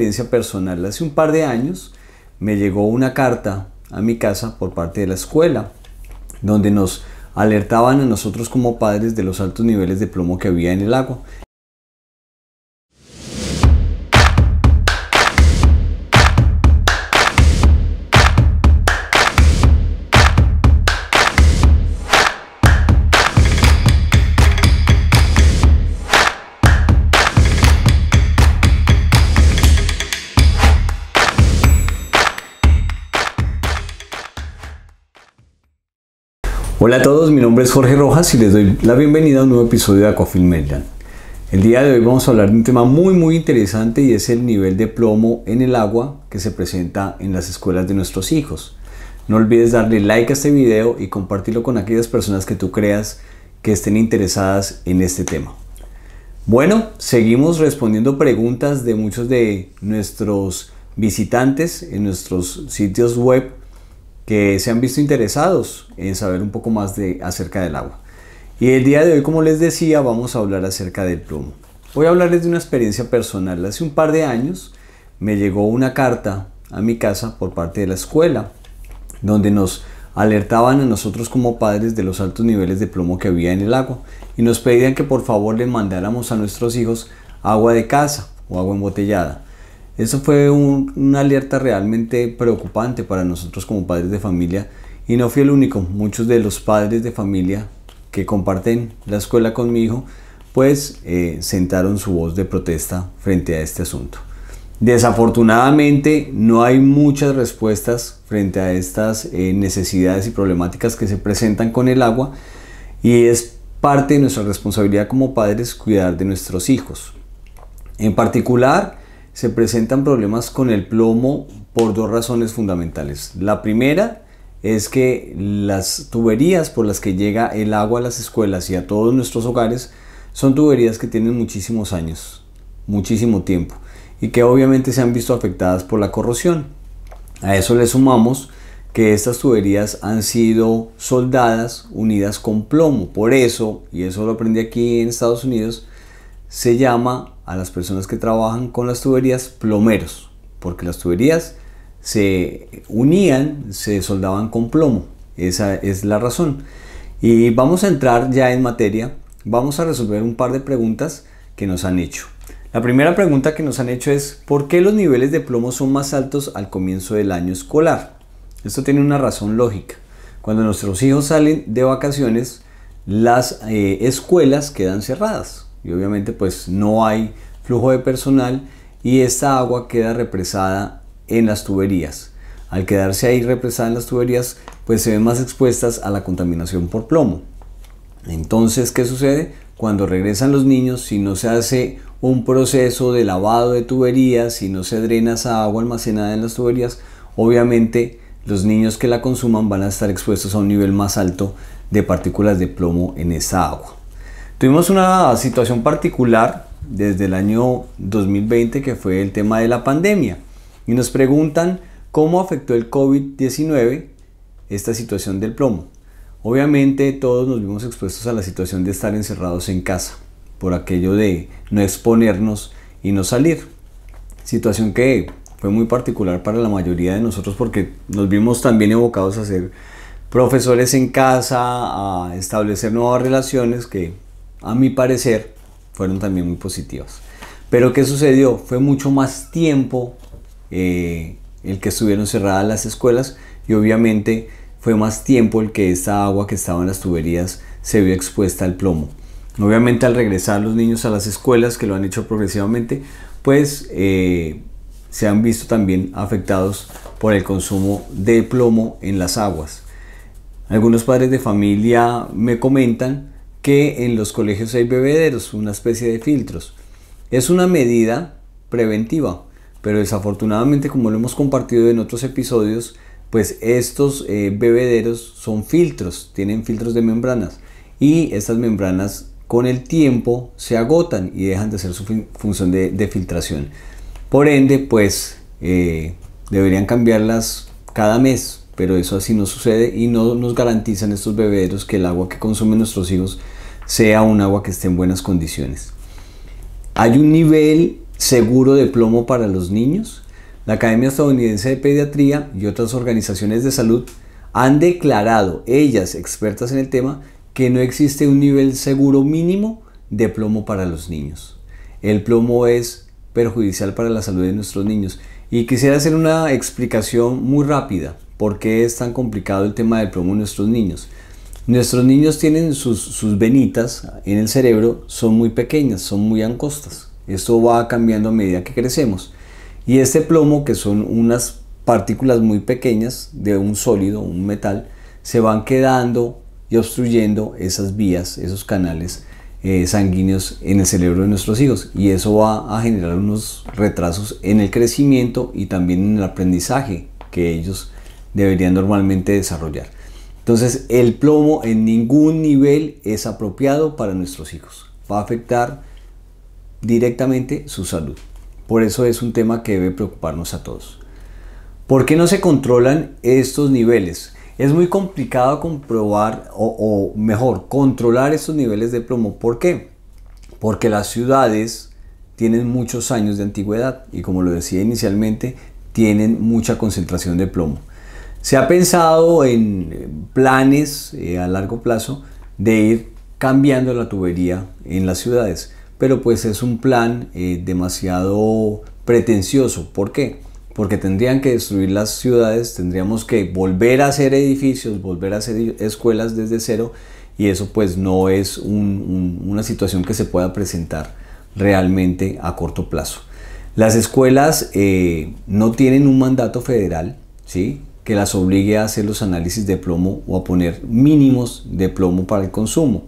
experiencia personal. Hace un par de años me llegó una carta a mi casa por parte de la escuela, donde nos alertaban a nosotros como padres de los altos niveles de plomo que había en el agua. Hola a todos, mi nombre es Jorge Rojas y les doy la bienvenida a un nuevo episodio de Aquafilm El día de hoy vamos a hablar de un tema muy muy interesante y es el nivel de plomo en el agua que se presenta en las escuelas de nuestros hijos. No olvides darle like a este video y compartirlo con aquellas personas que tú creas que estén interesadas en este tema. Bueno, seguimos respondiendo preguntas de muchos de nuestros visitantes en nuestros sitios web que se han visto interesados en saber un poco más de, acerca del agua. Y el día de hoy, como les decía, vamos a hablar acerca del plomo. Voy a hablarles de una experiencia personal. Hace un par de años me llegó una carta a mi casa por parte de la escuela, donde nos alertaban a nosotros como padres de los altos niveles de plomo que había en el agua y nos pedían que por favor le mandáramos a nuestros hijos agua de casa o agua embotellada. Eso fue una alerta realmente preocupante para nosotros como padres de familia y no fui el único. Muchos de los padres de familia que comparten la escuela con mi hijo pues eh, sentaron su voz de protesta frente a este asunto. Desafortunadamente no hay muchas respuestas frente a estas eh, necesidades y problemáticas que se presentan con el agua y es parte de nuestra responsabilidad como padres cuidar de nuestros hijos. En particular, se presentan problemas con el plomo por dos razones fundamentales. La primera es que las tuberías por las que llega el agua a las escuelas y a todos nuestros hogares son tuberías que tienen muchísimos años, muchísimo tiempo, y que obviamente se han visto afectadas por la corrosión. A eso le sumamos que estas tuberías han sido soldadas unidas con plomo. Por eso, y eso lo aprendí aquí en Estados Unidos, se llama a las personas que trabajan con las tuberías plomeros, porque las tuberías se unían, se soldaban con plomo. Esa es la razón. Y vamos a entrar ya en materia. Vamos a resolver un par de preguntas que nos han hecho. La primera pregunta que nos han hecho es ¿por qué los niveles de plomo son más altos al comienzo del año escolar? Esto tiene una razón lógica. Cuando nuestros hijos salen de vacaciones, las eh, escuelas quedan cerradas y obviamente pues no hay flujo de personal y esta agua queda represada en las tuberías. Al quedarse ahí represada en las tuberías pues se ven más expuestas a la contaminación por plomo. Entonces, ¿qué sucede? Cuando regresan los niños, si no se hace un proceso de lavado de tuberías, si no se drena esa agua almacenada en las tuberías, obviamente los niños que la consuman van a estar expuestos a un nivel más alto de partículas de plomo en esa agua. Tuvimos una situación particular desde el año 2020 que fue el tema de la pandemia y nos preguntan cómo afectó el COVID-19 esta situación del plomo. Obviamente todos nos vimos expuestos a la situación de estar encerrados en casa por aquello de no exponernos y no salir. Situación que fue muy particular para la mayoría de nosotros porque nos vimos también evocados a ser profesores en casa, a establecer nuevas relaciones que a mi parecer, fueron también muy positivas. Pero ¿qué sucedió? Fue mucho más tiempo eh, el que estuvieron cerradas las escuelas y obviamente fue más tiempo el que esta agua que estaba en las tuberías se vio expuesta al plomo. Obviamente al regresar los niños a las escuelas, que lo han hecho progresivamente, pues eh, se han visto también afectados por el consumo de plomo en las aguas. Algunos padres de familia me comentan que en los colegios hay bebederos, una especie de filtros. Es una medida preventiva, pero desafortunadamente como lo hemos compartido en otros episodios, pues estos eh, bebederos son filtros, tienen filtros de membranas y estas membranas con el tiempo se agotan y dejan de hacer su función de, filtración. Por ende, pues eh, deberían cambiarlas cada mes, pero eso así no sucede y no nos garantizan estos bebederos que el agua que consumen nuestros hijos sea un agua que esté en buenas condiciones. Hay un nivel seguro de plomo para los niños. La Academia Estadounidense de Pediatría y otras organizaciones de salud han declarado, ellas expertas en el tema, que no existe un nivel seguro mínimo de plomo para los niños. El plomo es perjudicial para la salud de nuestros niños. Y quisiera hacer una explicación muy rápida por qué es tan complicado el tema del plomo en nuestros niños. Nuestros niños tienen sus, venitas en el cerebro, son muy pequeñas, son muy angostas. Esto va cambiando a medida que crecemos. Y este plomo, que son unas partículas muy pequeñas de un sólido, un metal, se van quedando y obstruyendo esas vías, esos canales eh, sanguíneos en el cerebro de nuestros hijos. Y eso va a generar unos retrasos en el crecimiento y también en el aprendizaje que ellos deberían normalmente desarrollar. Entonces, el plomo en ningún nivel es apropiado para nuestros hijos. Va a afectar directamente su salud. Por eso es un tema que debe preocuparnos a todos. ¿Por qué no se controlan estos niveles? Es muy complicado comprobar o, mejor, controlar estos niveles de plomo. ¿Por qué? Porque las ciudades tienen muchos años de antigüedad y como lo decía inicialmente, tienen mucha concentración de plomo. Se ha pensado en planes eh, a largo plazo de ir cambiando la tubería en las ciudades, pero pues es un plan eh, demasiado pretencioso. ¿Por qué? Porque tendrían que destruir las ciudades, tendríamos que volver a hacer edificios, volver a hacer escuelas desde cero y eso pues no es una situación que se pueda presentar realmente a corto plazo. Las escuelas eh, no tienen un mandato federal, ¿sí? que las obligue a hacer los análisis de plomo o a poner mínimos de plomo para el consumo.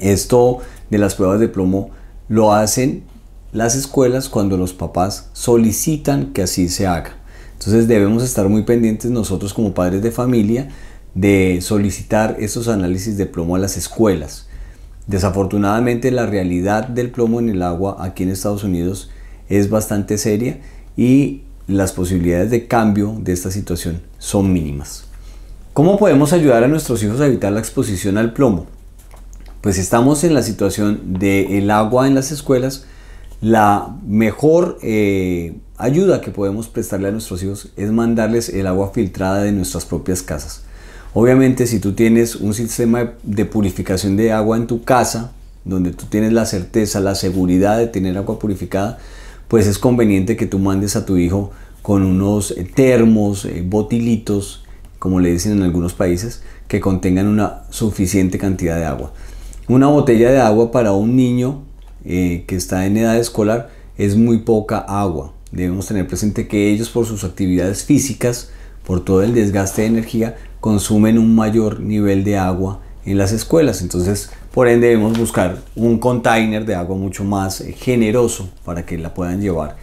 Esto de las pruebas de plomo lo hacen las escuelas cuando los papás solicitan que así se haga. Entonces debemos estar muy pendientes nosotros como padres de familia de solicitar esos análisis de plomo a las escuelas. Desafortunadamente la realidad del plomo en el agua aquí en Estados Unidos es bastante seria y las posibilidades de cambio de esta situación son mínimas. ¿Cómo podemos ayudar a nuestros hijos a evitar la exposición al plomo? Pues estamos en la situación del agua en las escuelas. La mejor eh, ayuda que podemos prestarle a nuestros hijos es mandarles el agua filtrada de nuestras propias casas. Obviamente si tú tienes un sistema de purificación de agua en tu casa, donde tú tienes la certeza, la seguridad de tener agua purificada, pues es conveniente que tú mandes a tu hijo con unos eh, termos, eh, botilitos, como le dicen en algunos países, que contengan una suficiente cantidad de agua. Una botella de agua para un niño eh, que está en edad escolar es muy poca agua. Debemos tener presente que ellos por sus actividades físicas, por todo el desgaste de energía, consumen un mayor nivel de agua en las escuelas. Entonces por ende debemos buscar un container de agua mucho más eh, generoso para que la puedan llevar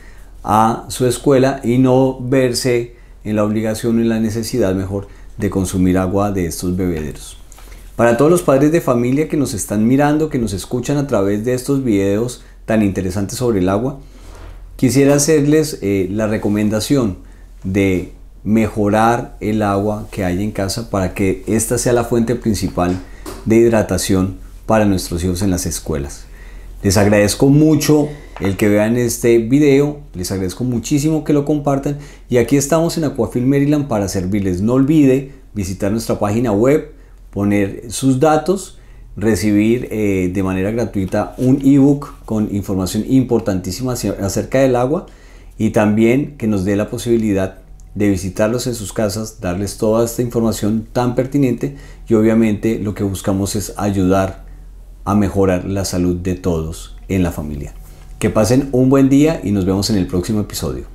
a su escuela y no verse en la obligación o en la necesidad mejor de consumir agua de estos bebederos. Para todos los padres de familia que nos están mirando, que nos escuchan a través de estos videos tan interesantes sobre el agua, quisiera hacerles eh, la recomendación de mejorar el agua que hay en casa para que esta sea la fuente principal de hidratación para nuestros hijos en las escuelas. Les agradezco mucho el que vean este video, les agradezco muchísimo que lo compartan y aquí estamos en Aquafil Maryland para servirles. No olvide visitar nuestra página web, poner sus datos, recibir eh, de manera gratuita un ebook con información importantísima acerca del agua y también que nos dé la posibilidad de visitarlos en sus casas, darles toda esta información tan pertinente y obviamente lo que buscamos es ayudar a mejorar la salud de todos en la familia. Que pasen un buen día y nos vemos en el próximo episodio.